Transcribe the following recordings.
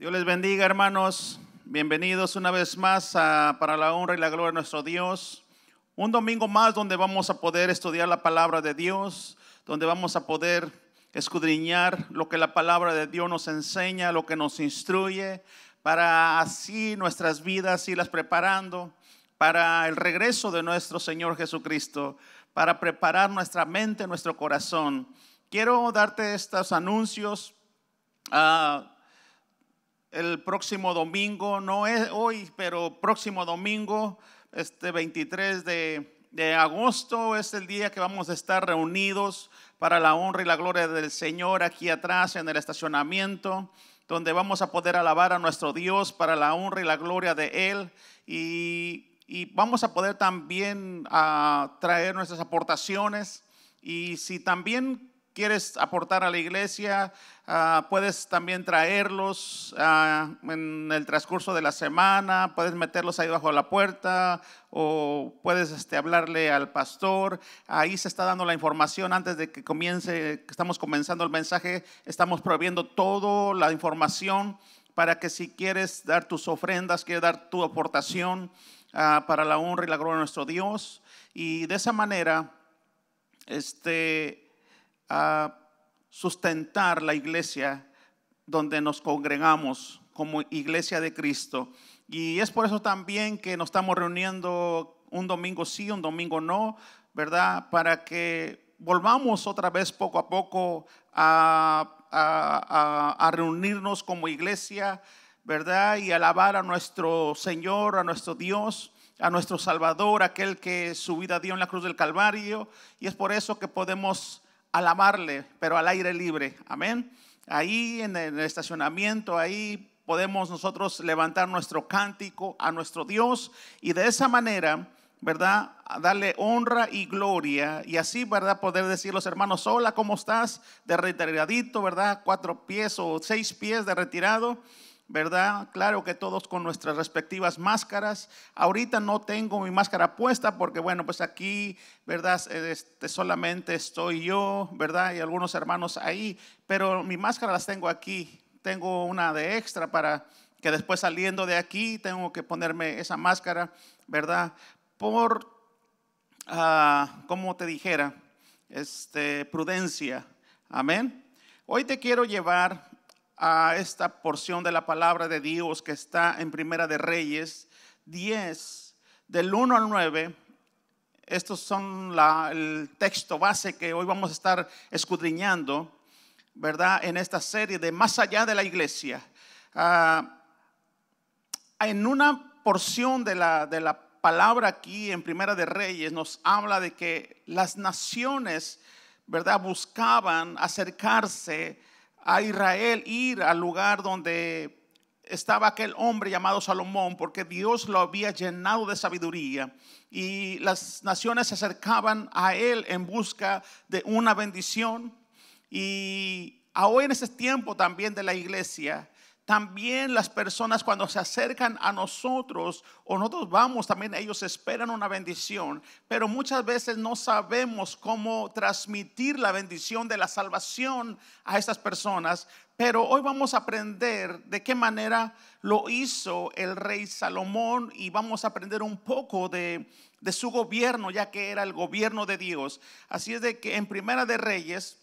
Dios les bendiga, hermanos. Bienvenidos una vez más para la honra y la gloria de nuestro Dios. Un domingo más donde vamos a poder estudiar la palabra de Dios, donde vamos a poder escudriñar lo que la palabra de Dios nos enseña, lo que nos instruye, para así nuestras vidas irlas preparando para el regreso de nuestro Señor Jesucristo, para preparar nuestra mente, nuestro corazón. Quiero darte estos anuncios. Ah, el próximo domingo, no es hoy, pero próximo domingo, este 23 de, agosto es el día que vamos a estar reunidos para la honra y la gloria del Señor aquí atrás en el estacionamiento donde vamos a poder alabar a nuestro Dios para la honra y la gloria de Él. Y, vamos a poder también ah, traer nuestras aportaciones. Y si también quieres aportar a la iglesia, ah, puedes también traerlos ah, en el transcurso de la semana, puedes meterlos ahí bajo la puerta o puedes este, hablarle al pastor. Ahí se está dando la información antes de que comience, que estamos comenzando el mensaje, estamos prohibiendo toda la información para que si quieres dar tus ofrendas, quieres dar tu aportación ah, para la honra y la gloria de nuestro Dios. Y de esa manera, este, a sustentar la iglesia donde nos congregamos como iglesia de Cristo. Y es por eso también que nos estamos reuniendo un domingo sí, un domingo no, ¿verdad? Para que volvamos otra vez poco a poco a, reunirnos como iglesia, ¿verdad? Y alabar a nuestro Señor, a nuestro Dios a nuestro Salvador, aquel que su vida dio en la cruz del Calvario, y es por eso que podemos alabarle, pero al aire libre. Amén. Ahí en el estacionamiento, ahí podemos nosotros levantar nuestro cántico a nuestro Dios y de esa manera, ¿verdad? Darle honra y gloria y así, ¿verdad? Poder decir los hermanos, hola, ¿cómo estás? De retiradito, ¿verdad? Cuatro pies o seis pies de retirado. ¿verdad? Claro que todos con nuestras respectivas máscaras. Ahorita no tengo mi máscara puesta porque, bueno, pues aquí, ¿verdad? Este, solamente estoy yo, ¿verdad? Y algunos hermanos ahí, pero mi máscara las tengo aquí. Tengo una de extra para que después saliendo de aquí tengo que ponerme esa máscara, ¿verdad? Por, ah, como te dijera, este, prudencia. Amén. Hoy te quiero llevar a esta porción de la palabra de Dios que está en Primera de Reyes 10, del 1 al 9. Estos son el texto base que hoy vamos a estar escudriñando, ¿verdad? En esta serie de Más allá de la iglesia. Ah, en una porción de la, de la palabra aquí en Primera de Reyes nos habla de que las naciones, ¿verdad? Buscaban acercarse a Israel ir al lugar donde estaba aquel hombre llamado Salomón, porque Dios lo había llenado de sabiduría y las naciones se acercaban a él en busca de una bendición. Y hoy en ese tiempo también de la iglesia, también las personas cuando se acercan a nosotros o nosotros vamos, también ellos esperan una bendición, pero muchas veces no sabemos cómo transmitir la bendición de la salvación a estas personas. Pero hoy vamos a aprender de qué manera lo hizo el rey Salomón y vamos a aprender un poco de, su gobierno, ya que era el gobierno de Dios. Así es de que en Primera de Reyes,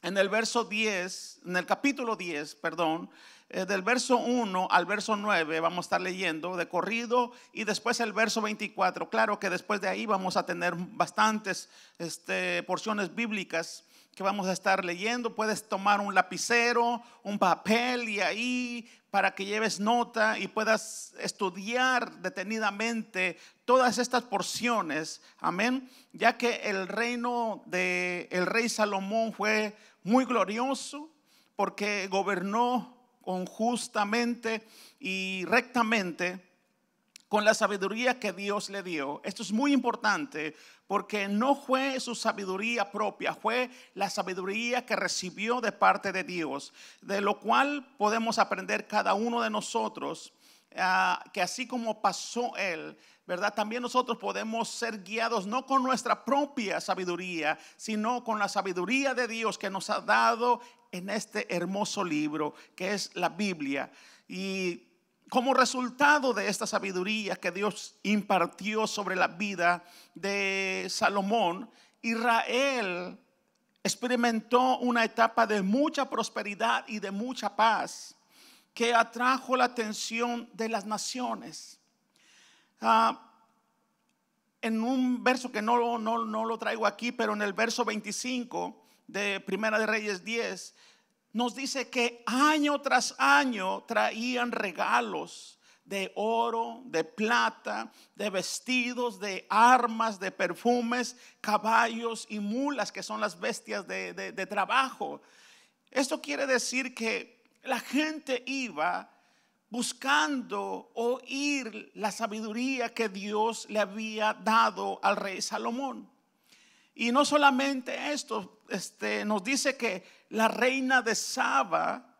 en el verso 10, en el capítulo 10, perdón, eh, del verso 1 al verso 9 vamos a estar leyendo de corrido y después el verso 24. Claro que después de ahí vamos a tener bastantes este, porciones bíblicas que vamos a estar leyendo. Puedes tomar un lapicero, un papel y ahí para que lleves nota y puedas estudiar detenidamente todas estas porciones. Amén. Ya que el reino del el rey Salomón fue muy glorioso porque gobernó con justamente y rectamente, con la sabiduría que Dios le dio. Esto es muy importante porque no fue su sabiduría propia, fue la sabiduría que recibió de parte de Dios, de lo cual podemos aprender cada uno de nosotros. Ah, que así como pasó Él, ¿verdad? También nosotros podemos ser guiados no con nuestra propia sabiduría, sino con la sabiduría de Dios que nos ha dado en este hermoso libro que es la Biblia. Y como resultado de esta sabiduría que Dios impartió sobre la vida de Salomón, Israel experimentó una etapa de mucha prosperidad y de mucha paz que atrajo la atención de las naciones. Ah, en un verso que no, no lo traigo aquí, pero en el verso 25 de Primera de Reyes 10, nos dice que año tras año traían regalos de oro, de plata, de vestidos, de armas, de perfumes, caballos y mulas, que son las bestias de, trabajo. Esto quiere decir que la gente iba buscando oír la sabiduría que Dios le había dado al rey Salomón. Y no solamente esto, este, nos dice que la reina de Saba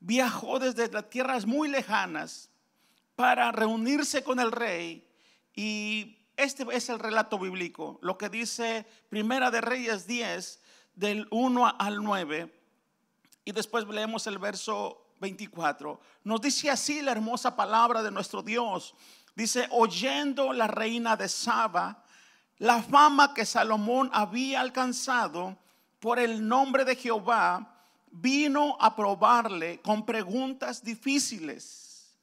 viajó desde las tierras muy lejanas para reunirse con el rey. Y este es el relato bíblico, lo que dice Primera de Reyes 10, del 1 al 9. Y después leemos el verso 24. Nos dice así la hermosa palabra de nuestro Dios. Dice, oyendo la reina de Saba, la fama que Salomón había alcanzado por el nombre de Jehová vino a probarle con preguntas difíciles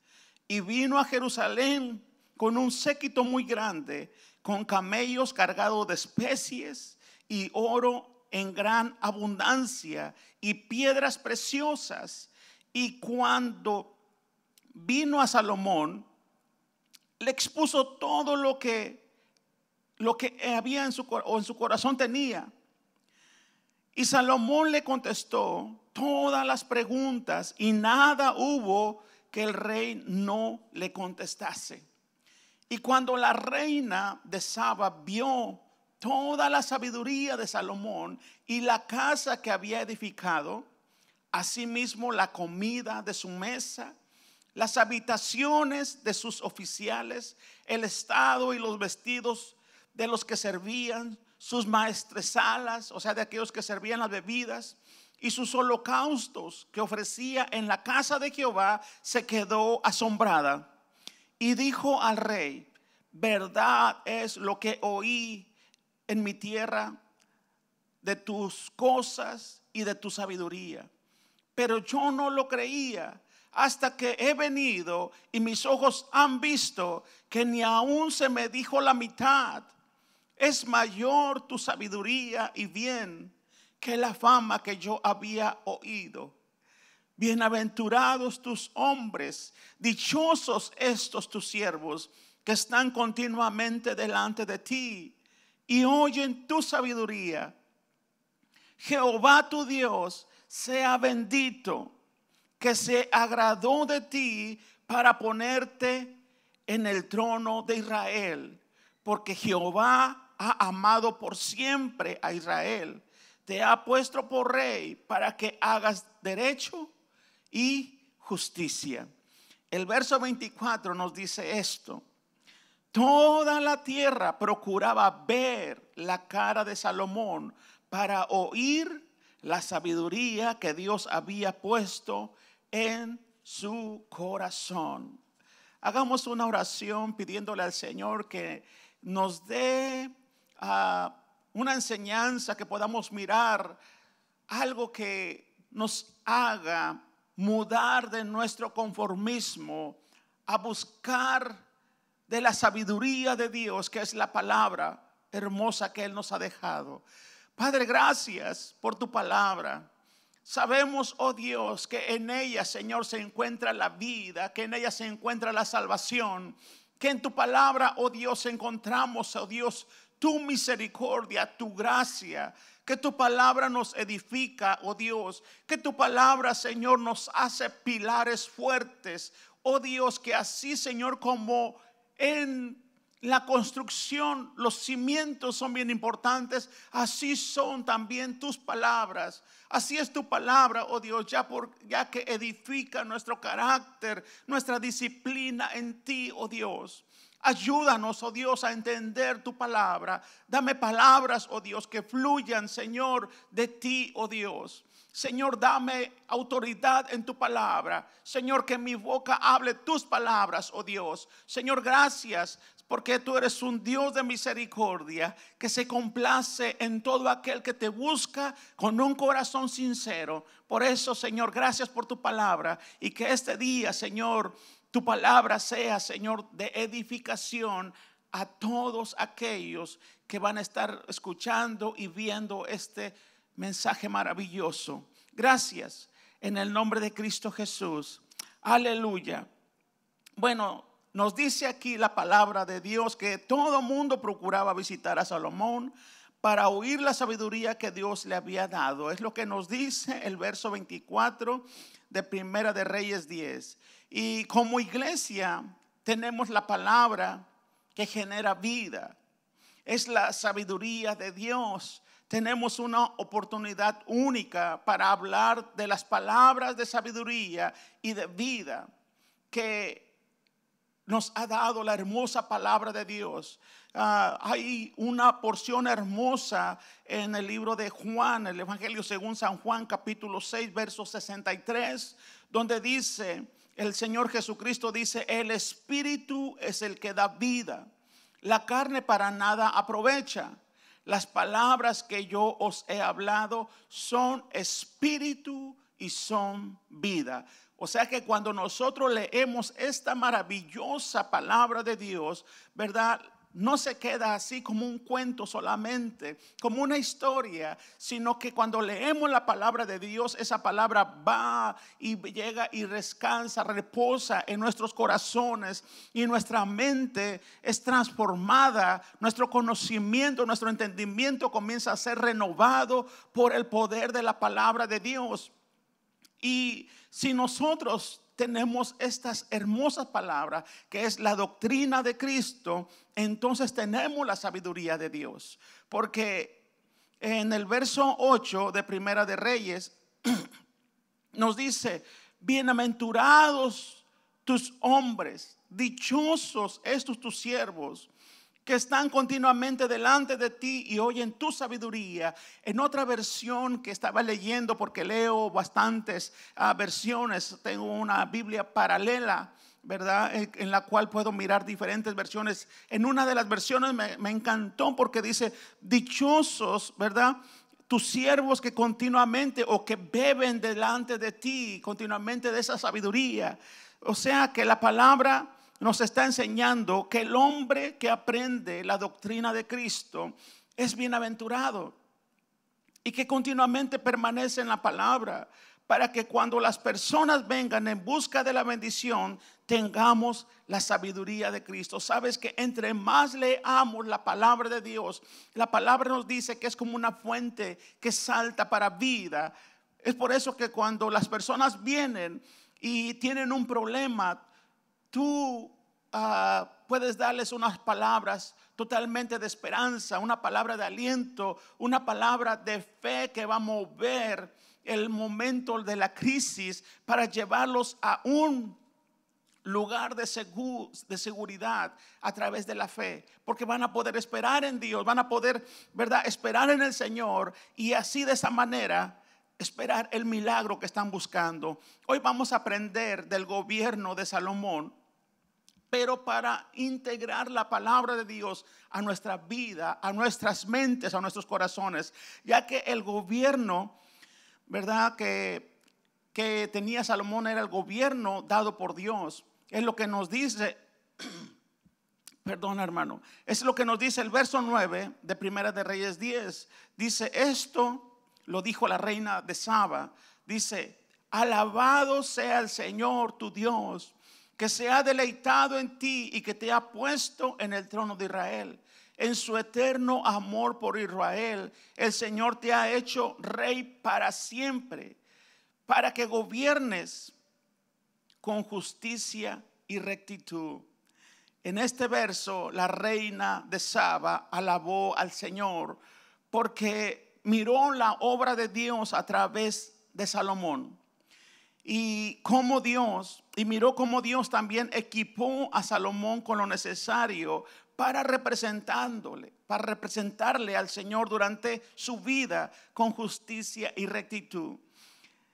y vino a Jerusalén con un séquito muy grande, con camellos cargados de especies y oro en gran abundancia y piedras preciosas. Y cuando vino a Salomón, le expuso todo lo que lo que había en su, en su corazón tenía. Y Salomón le contestó todas las preguntas y nada hubo que el rey no le contestase. Y cuando la reina de Saba vio toda la sabiduría de Salomón y la casa que había edificado, asimismo la comida de su mesa, las habitaciones de sus oficiales, el estado y los vestidos de los que servían, sus maestresalas, o sea, de aquellos que servían las bebidas, y sus holocaustos que ofrecía en la casa de Jehová, se quedó asombrada y dijo al rey, verdad es lo que oí en mi tierra de tus cosas y de tu sabiduría. Pero yo no lo creía hasta que he venido y mis ojos han visto que ni aún se me dijo la mitad es mayor tu sabiduría y bien que la fama que yo había oído. Bienaventurados tus hombres, dichosos estos tus siervos que están continuamente delante de ti y oyen tu sabiduría. Jehová tu Dios sea bendito, que se agradó de ti para ponerte en el trono de Israel, porque Jehová ha amado por siempre a Israel. Te ha puesto por rey para que hagas derecho y justicia. El verso 24 nos dice esto. Toda la tierra procuraba ver la cara de Salomón para oír la sabiduría que Dios había puesto en su corazón. Hagamos una oración pidiéndole al Señor que nos dé a una enseñanza que podamos mirar, algo que nos haga mudar de nuestro conformismo a buscar de la sabiduría de Dios, que es la palabra hermosa que Él nos ha dejado. Padre, gracias por tu palabra. Sabemos, oh Dios, que en ella, Señor, se encuentra la vida, que en ella se encuentra la salvación, que en tu palabra, oh Dios, encontramos, oh Dios, tu misericordia, tu gracia, que tu palabra nos edifica, oh Dios, que tu palabra, Señor, nos hace pilares fuertes, oh Dios, que así, Señor, como en la construcción, los cimientos son bien importantes, así son también tus palabras. Así es tu palabra, oh Dios, ya, por, ya que edifica nuestro carácter, nuestra disciplina en ti, oh Dios. Ayúdanos, oh Dios, a entender tu palabra. Dame palabras, oh Dios, que fluyan, Señor, de ti, oh Dios. Señor, dame autoridad en tu palabra. Señor, que mi boca hable tus palabras, oh Dios. Señor, gracias porque tú eres un Dios de misericordia que se complace en todo aquel que te busca con un corazón sincero. Por eso, Señor, gracias por tu palabra y que este día, Señor, tu palabra sea, Señor, de edificación a todos aquellos que van a estar escuchando y viendo este mensaje maravilloso. Gracias en el nombre de Cristo Jesús. Aleluya. Bueno, nos dice aquí la palabra de Dios que todo mundo procuraba visitar a Salomón, para oír la sabiduría que Dios le había dado. Es lo que nos dice el verso 24 de Primera de Reyes 10. Y como iglesia tenemos la palabra que genera vida. Es la sabiduría de Dios. Tenemos una oportunidad única para hablar de las palabras de sabiduría y de vida que nos ha dado la hermosa palabra de Dios. Ah, hay una porción hermosa en el libro de Juan, el Evangelio según San Juan capítulo 6, verso 63, donde dice, el Señor Jesucristo dice, el Espíritu es el que da vida, la carne para nada aprovecha. Las palabras que yo os he hablado son espíritu y son vida. O sea que cuando nosotros leemos esta maravillosa palabra de Dios, ¿verdad? no se queda así como un cuento solamente, como una historia, sino que cuando leemos la palabra de Dios, esa palabra va y llega y descansa, reposa en nuestros corazones y nuestra mente es transformada, nuestro conocimiento, nuestro entendimiento comienza a ser renovado por el poder de la palabra de Dios. Y si nosotros tenemos estas hermosas palabras, que es la doctrina de Cristo, entonces tenemos la sabiduría de Dios. Porque en el verso 8 de Primera de Reyes nos dice, bienaventurados tus hombres, dichosos estos tus siervos que están continuamente delante de ti y oyen tu sabiduría. En otra versión que estaba leyendo, porque leo bastantes ah, versiones, tengo una Biblia paralela, ¿verdad? En, la cual puedo mirar diferentes versiones. En una de las versiones me, me encantó porque dice, dichosos, ¿verdad? Tus siervos que continuamente o que beben delante de ti, continuamente de esa sabiduría. O sea que la palabra nos está enseñando que el hombre que aprende la doctrina de Cristo es bienaventurado y que continuamente permanece en la palabra para que cuando las personas vengan en busca de la bendición, tengamos la sabiduría de Cristo. Sabes que entre más leamos la palabra de Dios, la palabra nos dice que es como una fuente que salta para vida. Es por eso que cuando las personas vienen y tienen un problema, tú ah, puedes darles unas palabras totalmente de esperanza, una palabra de aliento, una palabra de fe que va a mover el momento de la crisis para llevarlos a un lugar de, de seguridad a través de la fe, porque van a poder esperar en Dios, van a poder, ¿verdad?, esperar en el Señor y así de esa manera esperar el milagro que están buscando. Hoy vamos a aprender del gobierno de Salomón, pero para integrar la palabra de Dios a nuestra vida, a nuestras mentes, a nuestros corazones, ya que el gobierno ¿verdad? Que, tenía Salomón era el gobierno dado por Dios. Es lo que nos dice, Perdona hermano, es lo que nos dice el verso 9 de Primera de Reyes 10. Dice, esto lo dijo la reina de Saba. Dice, alabado sea el Señor tu Dios, que se ha deleitado en ti y que te ha puesto en el trono de Israel en su eterno amor por Israel, el Señor te ha hecho rey para siempre, para que gobiernes con justicia y rectitud. En este verso, la reina de Saba alabó al Señor porque miró la obra de Dios a través de Salomón. Y como Dios, y miró cómo Dios también equipó a Salomón con lo necesario para representándole, para representarle al Señor durante su vida con justicia y rectitud.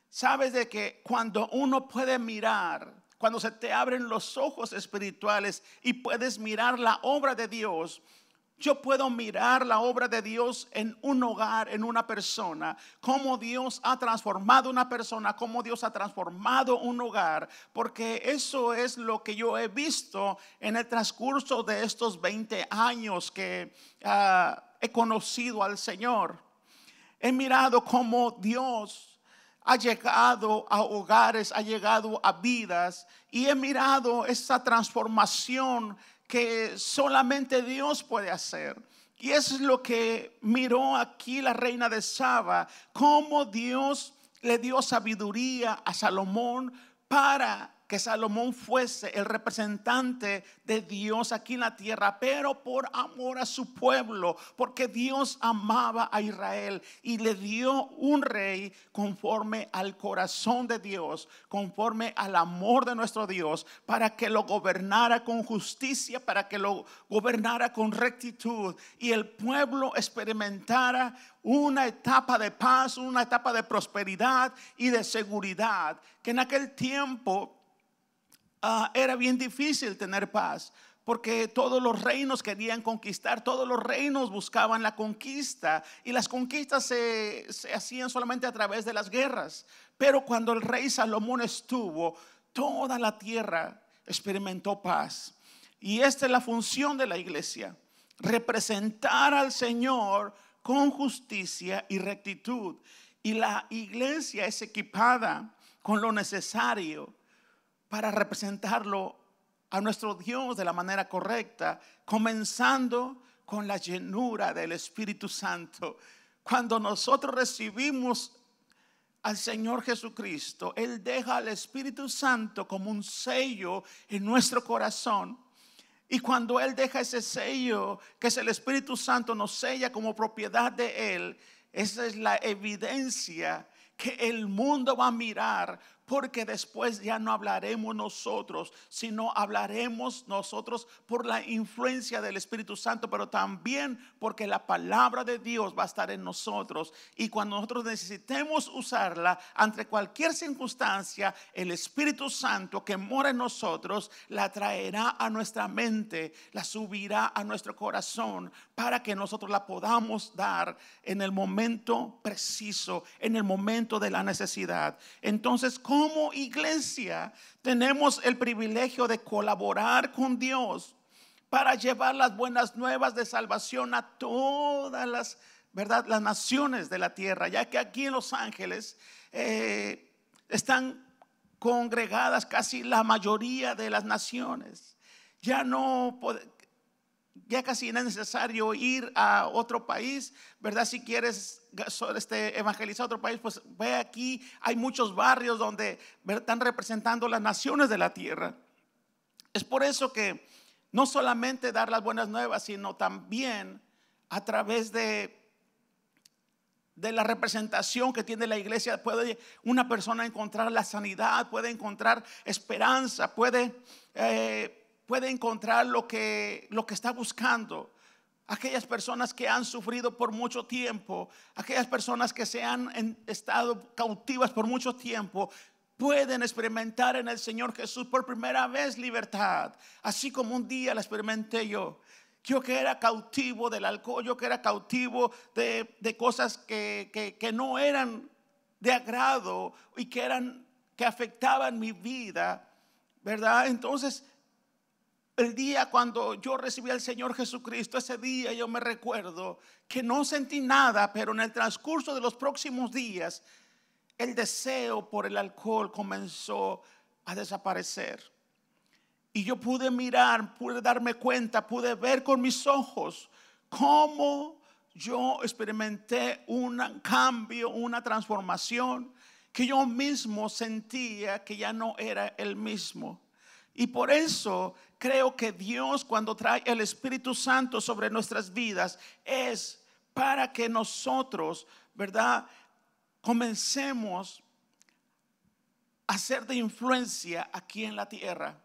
Sabes de que cuando uno puede mirar, cuando se te abren los ojos espirituales y puedes mirar la obra de Dios, yo puedo mirar la obra de Dios en un hogar, en una persona, cómo Dios ha transformado una persona, cómo Dios ha transformado un hogar, porque eso es lo que yo he visto en el transcurso de estos 20 años que ah, he conocido al Señor. He mirado cómo Dios ha llegado a hogares, ha llegado a vidas y he mirado esa transformación que solamente Dios puede hacer. Y es lo que miró aquí la reina de Saba, cómo Dios le dio sabiduría a Salomón para que Salomón fuese el representante de Dios aquí en la tierra, pero por amor a su pueblo, porque Dios amaba a Israel y le dio un rey conforme al corazón de Dios, conforme al amor de nuestro Dios, para que lo gobernara con justicia, para que lo gobernara con rectitud y el pueblo experimentara una etapa de paz, una etapa de prosperidad y de seguridad, que en aquel tiempo Ah, era bien difícil tener paz, porque todos los reinos querían conquistar, todos los reinos buscaban la conquista y las conquistas se, se hacían solamente a través de las guerras. Pero cuando el rey Salomón estuvo, toda la tierra experimentó paz. Y esta es la función de la iglesia, representar al Señor con justicia y rectitud. Y la iglesia es equipada con lo necesario para representarlo a nuestro Dios de la manera correcta, comenzando con la llenura del Espíritu Santo. Cuando nosotros recibimos al Señor Jesucristo, Él deja al Espíritu Santo como un sello en nuestro corazón. Y cuando Él deja ese sello, que es el Espíritu Santo, nos sella como propiedad de Él, esa es la evidencia que el mundo va a mirar porque después ya no hablaremos nosotros, sino hablaremos nosotros por la influencia del Espíritu Santo, pero también porque la palabra de Dios va a estar en nosotros. Y cuando nosotros necesitemos usarla ante cualquier circunstancia, el Espíritu Santo que mora en nosotros la traerá a nuestra mente, la subirá a nuestro corazón para que nosotros la podamos dar en el momento preciso, en el momento de la necesidad. Entonces, como iglesia tenemos el privilegio de colaborar con Dios para llevar las buenas nuevas de salvación a todas las, ¿verdad? las naciones de la tierra, ya que aquí en Los Ángeles eh, están congregadas casi la mayoría de las naciones. Ya no ya casi no es necesario ir a otro país, ¿verdad? Si quieres este, evangelizar a otro país, pues ve aquí, hay muchos barrios donde están representando las naciones de la tierra. Es por eso que no solamente dar las buenas nuevas, sino también a través de, de la representación que tiene la iglesia, puede una persona encontrar la sanidad, puede encontrar esperanza, puede... Eh, puede encontrar lo que, lo que está buscando. Aquellas personas que han sufrido por mucho tiempo, aquellas personas que se han estado cautivas por mucho tiempo, pueden experimentar en el Señor Jesús por primera vez libertad, así como un día la experimenté yo. Yo que era cautivo del alcohol, yo que era cautivo de, cosas que, no eran de agrado y que eran que afectaban mi vida, ¿verdad? Entonces el día cuando yo recibí al Señor Jesucristo, ese día yo me recuerdo que no sentí nada, pero en el transcurso de los próximos días, el deseo por el alcohol comenzó a desaparecer. Y yo pude mirar, pude darme cuenta, pude ver con mis ojos cómo yo experimenté un cambio, una transformación, que yo mismo sentía que ya no era el mismo. Y por eso creo que Dios cuando trae el Espíritu Santo sobre nuestras vidas es para que nosotros, ¿verdad? Comencemos a ser de influencia aquí en la tierra.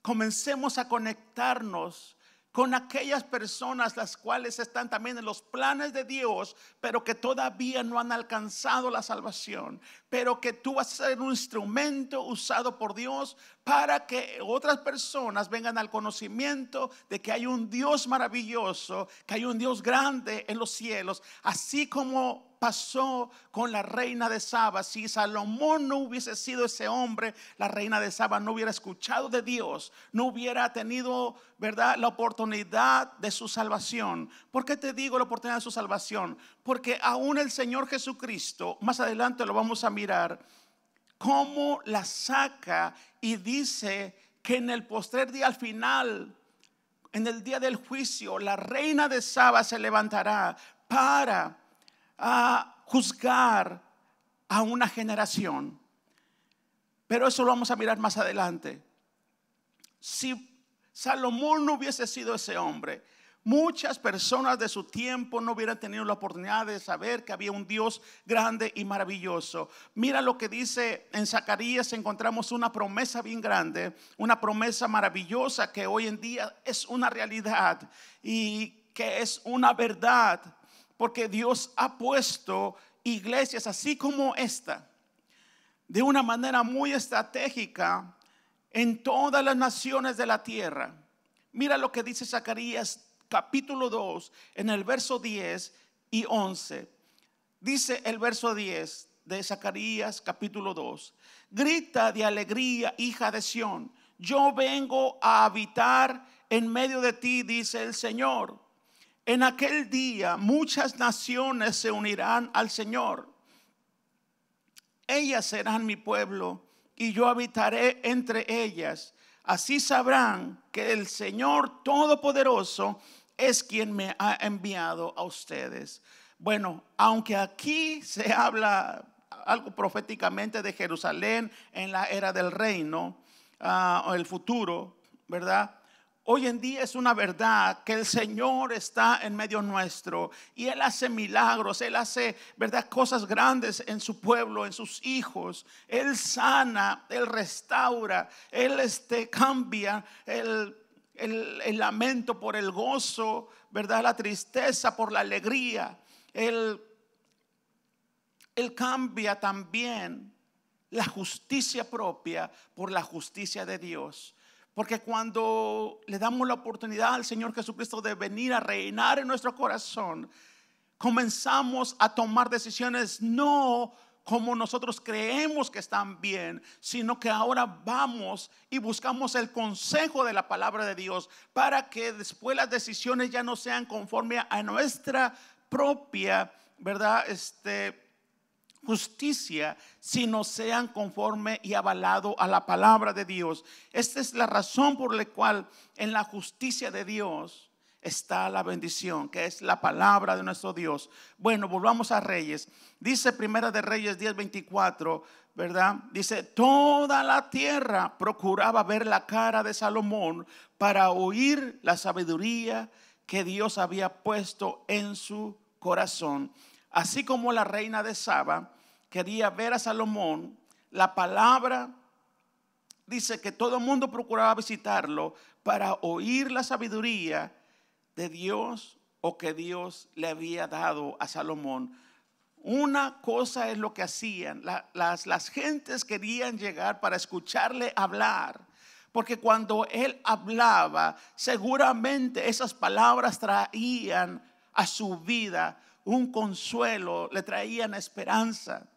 Comencemos a conectarnos con aquellas personas las cuales están también en los planes de Dios, pero que todavía no han alcanzado la salvación, pero que tú vas a ser un instrumento usado por Dios para que otras personas vengan al conocimiento de que hay un Dios maravilloso, que hay un Dios grande en los cielos, así como pasó con la reina de Saba. Si Salomón no hubiese sido ese hombre, la reina de Saba no hubiera escuchado de Dios, no hubiera tenido, ¿verdad?, la oportunidad de su salvación. ¿Por qué te digo la oportunidad de su salvación? Porque aún el Señor Jesucristo, más adelante lo vamos a mirar, cómo la saca y dice que en el postrer día al final en el día del juicio, la reina de Saba se levantará para a juzgar a una generación, pero eso lo vamos a mirar más adelante. Si Salomón no hubiese sido ese hombre, muchas personas de su tiempo no hubieran tenido la oportunidad de saber que había un Dios grande y maravilloso. Mira lo que dice en Zacarías, encontramos una promesa bien grande, una promesa maravillosa que hoy en día es una realidad y que es una verdad porque Dios ha puesto iglesias así como esta, de una manera muy estratégica en todas las naciones de la tierra. Mira lo que dice Zacarías capítulo 2 en el verso 10 y 11. Dice el verso 10 de Zacarías capítulo 2. Grita de alegría, hija de Sión. Yo vengo a habitar en medio de ti, dice el Señor. En aquel día muchas naciones se unirán al Señor. Ellas serán mi pueblo y yo habitaré entre ellas. Así sabrán que el Señor Todopoderoso es quien me ha enviado a ustedes. Bueno, aunque aquí se habla algo proféticamente de Jerusalén en la era del reino, ah, o el futuro, ¿verdad? Hoy en día es una verdad que el Señor está en medio nuestro y Él hace milagros, Él hace, cosas grandes en su pueblo, en sus hijos. Él sana, Él restaura, Él este, cambia el, lamento por el gozo, ¿verdad?, la tristeza por la alegría. Él, él cambia también la justicia propia por la justicia de Dios. Porque cuando le damos la oportunidad al Señor Jesucristo de venir a reinar en nuestro corazón, comenzamos a tomar decisiones no como nosotros creemos que están bien, sino que ahora vamos y buscamos el consejo de la palabra de Dios para que después las decisiones ya no sean conforme a nuestra propia, ¿verdad? Este justicia si no sean conforme y avalado a la palabra de Dios. Esta es la razón por la cual en la justicia de Dios está la bendición, que es la palabra de nuestro Dios. Bueno, volvamos a Reyes. Dice Primera de Reyes 10:24, ¿verdad? Dice, toda la tierra procuraba ver la cara de Salomón para oír la sabiduría que Dios había puesto en su corazón. Así como la reina de Saba, quería ver a Salomón, la palabra dice que todo el mundo procuraba visitarlo para oír la sabiduría de Dios o que Dios le había dado a Salomón. Una cosa es lo que hacían, las gentes querían llegar para escucharle hablar, porque cuando él hablaba, seguramente esas palabras traían a su vida un consuelo, le traían esperanza.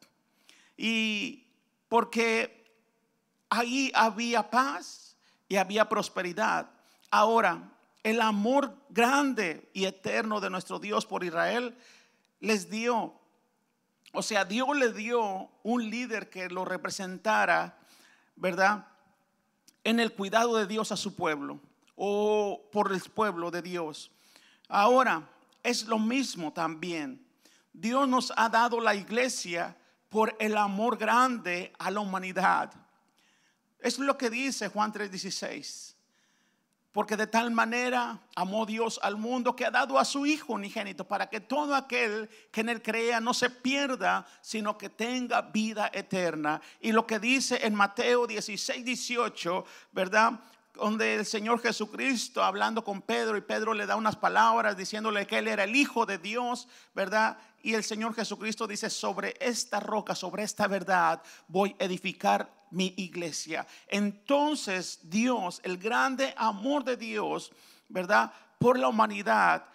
Y porque ahí había paz y había prosperidad. Ahora, el amor grande y eterno de nuestro Dios por Israel les dio, o sea, Dios le dio un líder que lo representara, ¿verdad? En el cuidado de Dios a su pueblo o por el pueblo de Dios. Ahora, es lo mismo también. Dios nos ha dado la iglesia por el amor grande a la humanidad. Es lo que dice Juan 3:16. Porque de tal manera amó Dios al mundo que ha dado a su Hijo unigénito para que todo aquel que en él crea no se pierda, sino que tenga vida eterna. Y lo que dice en Mateo 16, 18, ¿verdad? Donde el Señor Jesucristo hablando con Pedro y Pedro le da unas palabras diciéndole que él era el Hijo de Dios, ¿verdad? Y el Señor Jesucristo dice, sobre esta roca, sobre esta verdad, voy a edificar mi iglesia. Entonces Dios, el grande amor de Dios, ¿verdad? Por la humanidad,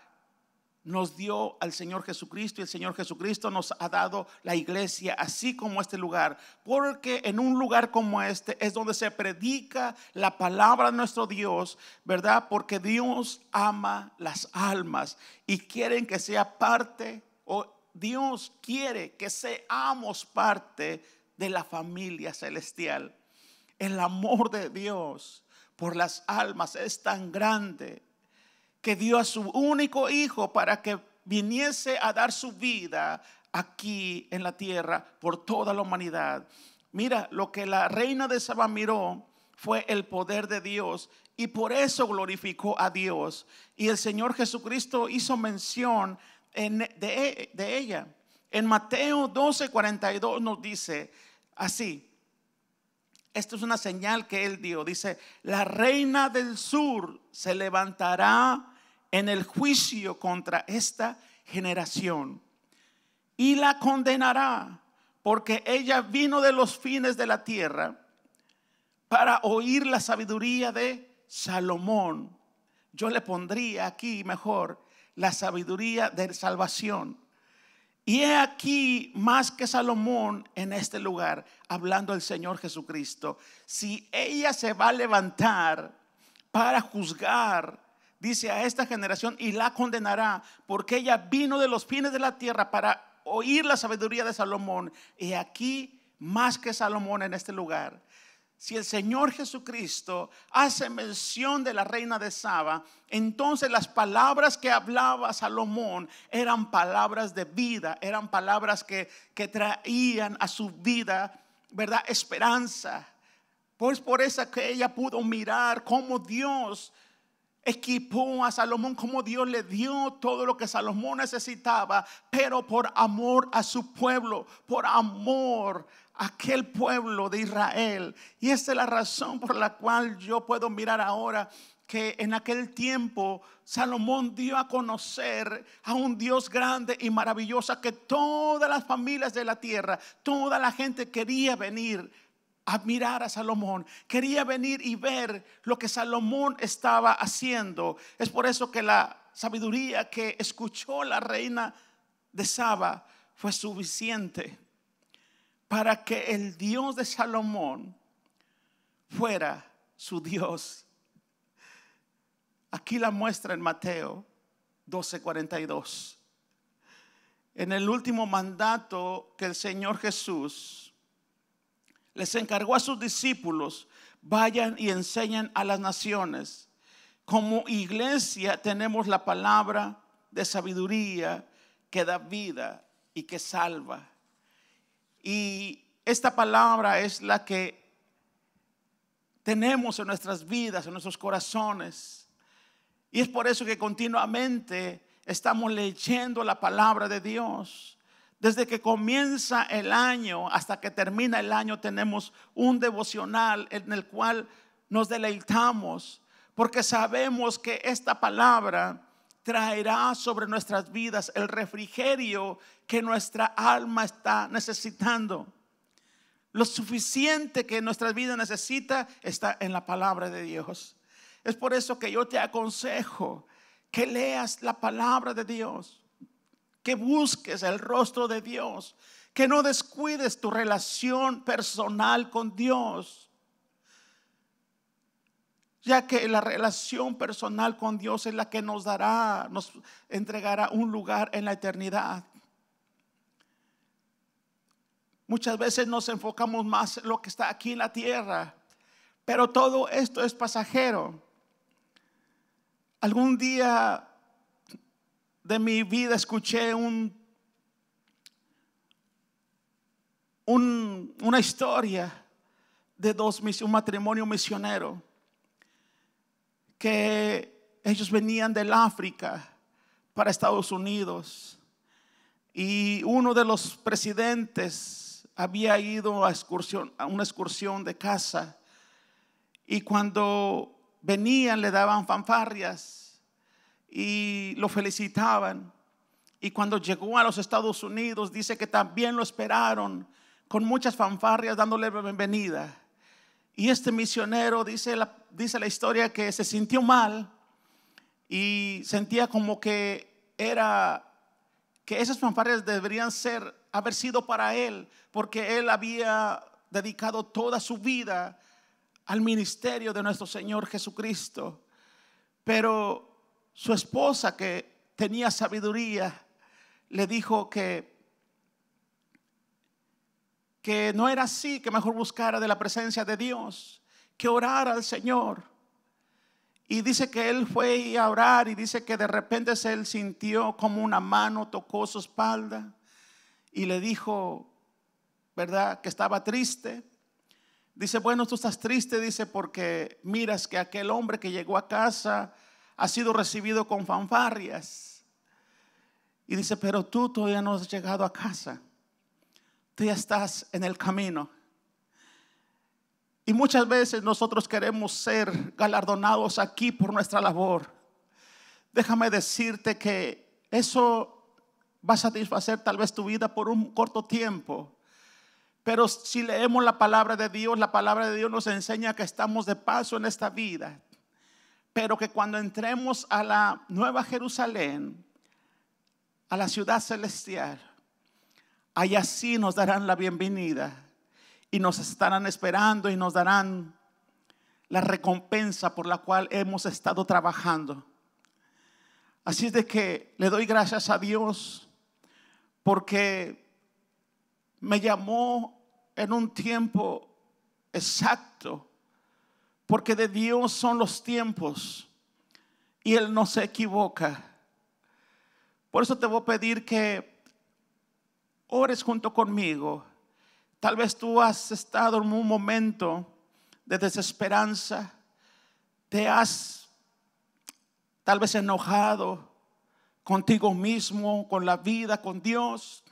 nos dio al Señor Jesucristo y el Señor Jesucristo nos ha dado la iglesia, así como este lugar, porque en un lugar como este es donde se predica la palabra de nuestro Dios, ¿verdad? Porque Dios ama las almas y quieren que sea parte Dios quiere que seamos parte de la familia celestial. El amor de Dios por las almas es tan grande que dio a su único hijo para que viniese a dar su vida aquí en la tierra por toda la humanidad. Mira, lo que la reina de Saba miró fue el poder de Dios y por eso glorificó a Dios. Y el Señor Jesucristo hizo mención de, de ella. En Mateo 12, 42 nos dice así, esta es una señal que él dio. Dice, la reina del sur se levantará en el juicio contra esta generación y la condenará porque ella vino de los fines de la tierra para oír la sabiduría de Salomón. Yo le pondría aquí mejor, la sabiduría de salvación. Y he aquí más que Salomón en este lugar, hablando el Señor Jesucristo, si ella se va a levantar para juzgar, dice a esta generación, y la condenará, porque ella vino de los fines de la tierra para oír la sabiduría de Salomón. Y aquí más que Salomón en este lugar si el Señor Jesucristo hace mención de la reina de Saba, entonces las palabras que hablaba Salomón eran palabras de vida, eran palabras que, traían a su vida, ¿verdad? Esperanza. Pues por eso que ella pudo mirar cómo Dios equipó a Salomón como Dios le dio todo lo que Salomón necesitaba, pero por amor a su pueblo, por amor a aquel pueblo de Israel. Y esa es la razón por la cual yo puedo mirar ahora que en aquel tiempo Salomón dio a conocer a un Dios grande y maravilloso que todas las familias de la tierra, toda la gente quería venir admirar a Salomón, quería venir y ver lo que Salomón estaba haciendo. Es por eso que la sabiduría que escuchó la reina de Saba fue suficiente para que el Dios de Salomón fuera su Dios. Aquí la muestra en Mateo 12:42. En el último mandato que el Señor Jesús les encargó a sus discípulos, vayan y enseñen a las naciones. Como iglesia tenemos la palabra de sabiduría que da vida y que salva. Y esta palabra es la que tenemos en nuestras vidas, en nuestros corazones. Y es por eso que continuamente estamos leyendo la palabra de Dios desde que comienza el año hasta que termina el año tenemos un devocional en el cual nos deleitamos porque sabemos que esta palabra traerá sobre nuestras vidas el refrigerio que nuestra alma está necesitando. Lo suficiente que nuestra vida necesita está en la palabra de Dios. Es por eso que yo te aconsejo que leas la palabra de Dios que busques el rostro de Dios, que no descuides tu relación personal con Dios, ya que la relación personal con Dios es la que nos dará, nos entregará un lugar en la eternidad. Muchas veces nos enfocamos más en lo que está aquí en la tierra, pero todo esto es pasajero. Algún día de mi vida escuché un, una historia de dos, un matrimonio misionero que ellos venían del África para Estados Unidos y uno de los presidentes había ido a, a una excursión de casa y cuando venían le daban fanfarrias y lo felicitaban. Y cuando llegó a los Estados Unidos, dice que también lo esperaron con muchas fanfarrias dándole bienvenida. Y este misionero dice la, dice la historia que se sintió mal y sentía como que era que esas fanfarrias deberían ser haber sido para él, porque él había dedicado toda su vida al ministerio de nuestro Señor Jesucristo. Pero su esposa que tenía sabiduría le dijo que que no era así, que mejor buscara de la presencia de Dios, que orara al Señor. Y dice que él fue a orar y dice que de repente se él sintió como una mano tocó su espalda y le dijo, ¿verdad? Que estaba triste. Dice, bueno, tú estás triste, dice, porque miras que aquel hombre que llegó a casa ha sido recibido con fanfarrias. Y dice, pero tú todavía no has llegado a casa. Tú ya estás en el camino. Y muchas veces nosotros queremos ser galardonados aquí por nuestra labor. Déjame decirte que eso va a satisfacer tal vez tu vida por un corto tiempo. Pero si leemos la palabra de Dios, la palabra de Dios nos enseña que estamos de paso en esta vida pero que cuando entremos a la Nueva Jerusalén, a la ciudad celestial, allá sí nos darán la bienvenida y nos estarán esperando y nos darán la recompensa por la cual hemos estado trabajando. Así es de que le doy gracias a Dios porque me llamó en un tiempo exacto porque de Dios son los tiempos y Él no se equivoca. Por eso te voy a pedir que ores junto conmigo. Tal vez tú has estado en un momento de desesperanza, te has tal vez enojado contigo mismo, con la vida, con Dios,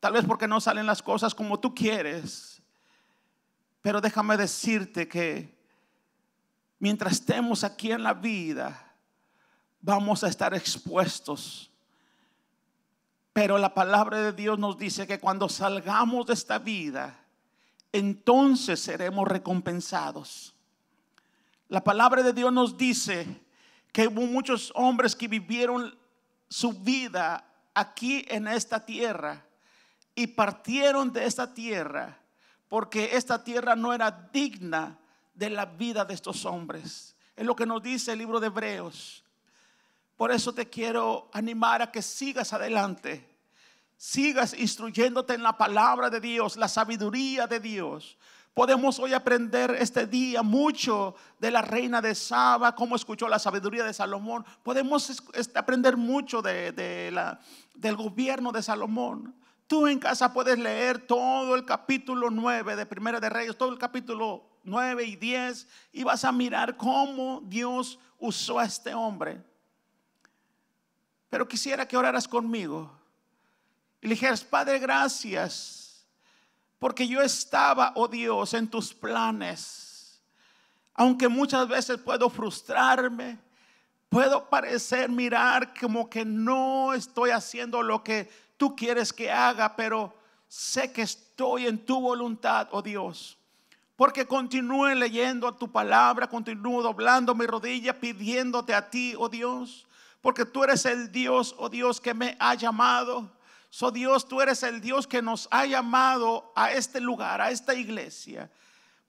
tal vez porque no salen las cosas como tú quieres. Pero déjame decirte que mientras estemos aquí en la vida, vamos a estar expuestos. Pero la palabra de Dios nos dice que cuando salgamos de esta vida, entonces seremos recompensados. La palabra de Dios nos dice que hubo muchos hombres que vivieron su vida aquí en esta tierra y partieron de esta tierra porque esta tierra no era digna de la vida de estos hombres. Es lo que nos dice el libro de Hebreos. Por eso te quiero animar a que sigas adelante. Sigas instruyéndote en la palabra de Dios, la sabiduría de Dios. Podemos hoy aprender este día mucho de la reina de Saba, cómo escuchó la sabiduría de Salomón. Podemos aprender mucho de, la, del gobierno de Salomón. Tú en casa puedes leer todo el capítulo 9 de Primera de Reyes, todo el capítulo 9 y 10 y vas a mirar cómo Dios usó a este hombre. Pero quisiera que oraras conmigo y le dijeras, Padre, gracias, porque yo estaba, oh Dios, en tus planes. Aunque muchas veces puedo frustrarme, puedo parecer mirar como que no estoy haciendo lo que tú quieres que haga, pero sé que estoy en tu voluntad, oh Dios. Porque continúe leyendo tu palabra, continúo doblando mi rodilla, pidiéndote a ti, oh Dios. Porque tú eres el Dios, oh Dios, que me ha llamado. So Dios, tú eres el Dios que nos ha llamado a este lugar, a esta iglesia.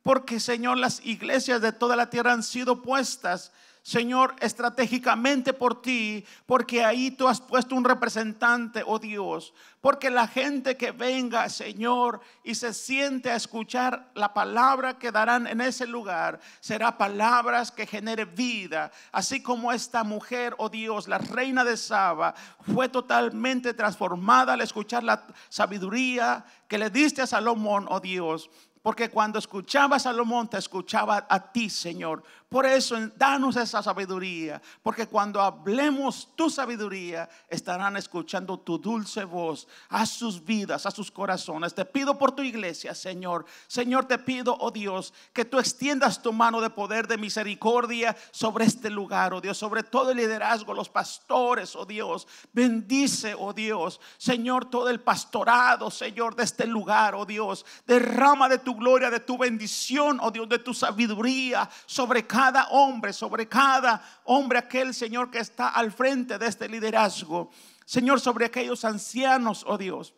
Porque Señor, las iglesias de toda la tierra han sido puestas Señor, estratégicamente por ti, porque ahí tú has puesto un representante, oh Dios, porque la gente que venga, Señor, y se siente a escuchar la palabra que darán en ese lugar, será palabras que genere vida, así como esta mujer, oh Dios, la reina de Saba, fue totalmente transformada al escuchar la sabiduría que le diste a Salomón, oh Dios. Porque cuando escuchaba a Salomón, te escuchaba a ti, Señor. Por eso, danos esa sabiduría, porque cuando hablemos tu sabiduría, estarán escuchando tu dulce voz a sus vidas, a sus corazones. Te pido por tu iglesia, Señor. Señor, te pido, oh Dios, que tú extiendas tu mano de poder, de misericordia sobre este lugar, oh Dios, sobre todo el liderazgo, los pastores, oh Dios. Bendice, oh Dios, Señor, todo el pastorado, Señor, de este lugar, oh Dios. Derrama de tu gloria, de tu bendición, oh Dios, de tu sabiduría sobre cada cada hombre, sobre cada hombre aquel Señor que está al frente de este liderazgo. Señor, sobre aquellos ancianos, oh Dios,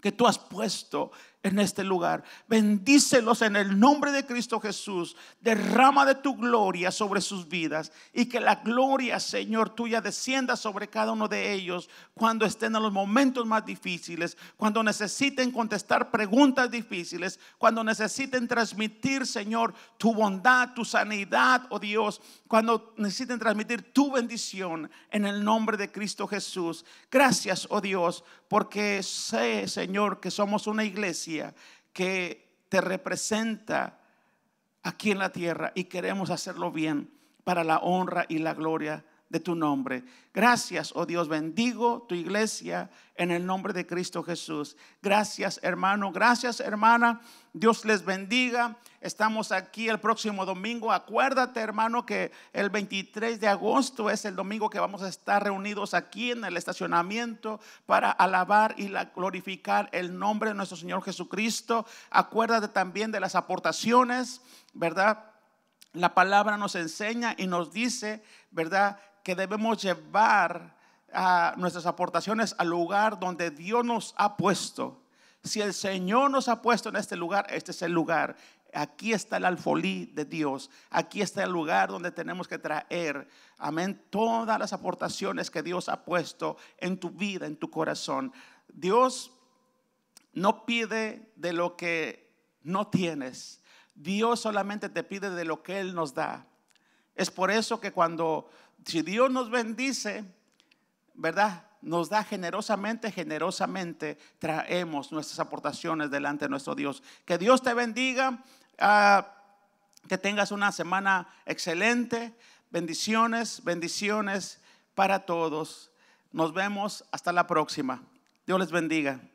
que tú has puesto en este lugar. Bendícelos en el nombre de Cristo Jesús. Derrama de tu gloria sobre sus vidas y que la gloria, Señor, tuya descienda sobre cada uno de ellos cuando estén en los momentos más difíciles, cuando necesiten contestar preguntas difíciles, cuando necesiten transmitir, Señor, tu bondad, tu sanidad, oh Dios, cuando necesiten transmitir tu bendición en el nombre de Cristo Jesús. Gracias, oh Dios, porque sé, Señor, que somos una iglesia que te representa aquí en la tierra y queremos hacerlo bien para la honra y la gloria de tu nombre. Gracias, oh Dios, bendigo tu iglesia en el nombre de Cristo Jesús. Gracias, hermano, gracias, hermana. Dios les bendiga. Estamos aquí el próximo domingo. Acuérdate, hermano, que el 23 de agosto es el domingo que vamos a estar reunidos aquí en el estacionamiento para alabar y glorificar el nombre de nuestro Señor Jesucristo. Acuérdate también de las aportaciones, ¿verdad? La palabra nos enseña y nos dice, ¿verdad? que debemos llevar ah, nuestras aportaciones al lugar donde Dios nos ha puesto. Si el Señor nos ha puesto en este lugar, este es el lugar. Aquí está el alfolí de Dios. Aquí está el lugar donde tenemos que traer, amén, todas las aportaciones que Dios ha puesto en tu vida, en tu corazón. Dios no pide de lo que no tienes. Dios solamente te pide de lo que Él nos da. Es por eso que cuando si Dios nos bendice, ¿verdad? Nos da generosamente, generosamente traemos nuestras aportaciones delante de nuestro Dios. Que Dios te bendiga, ah, que tengas una semana excelente. Bendiciones, bendiciones para todos. Nos vemos hasta la próxima. Dios les bendiga.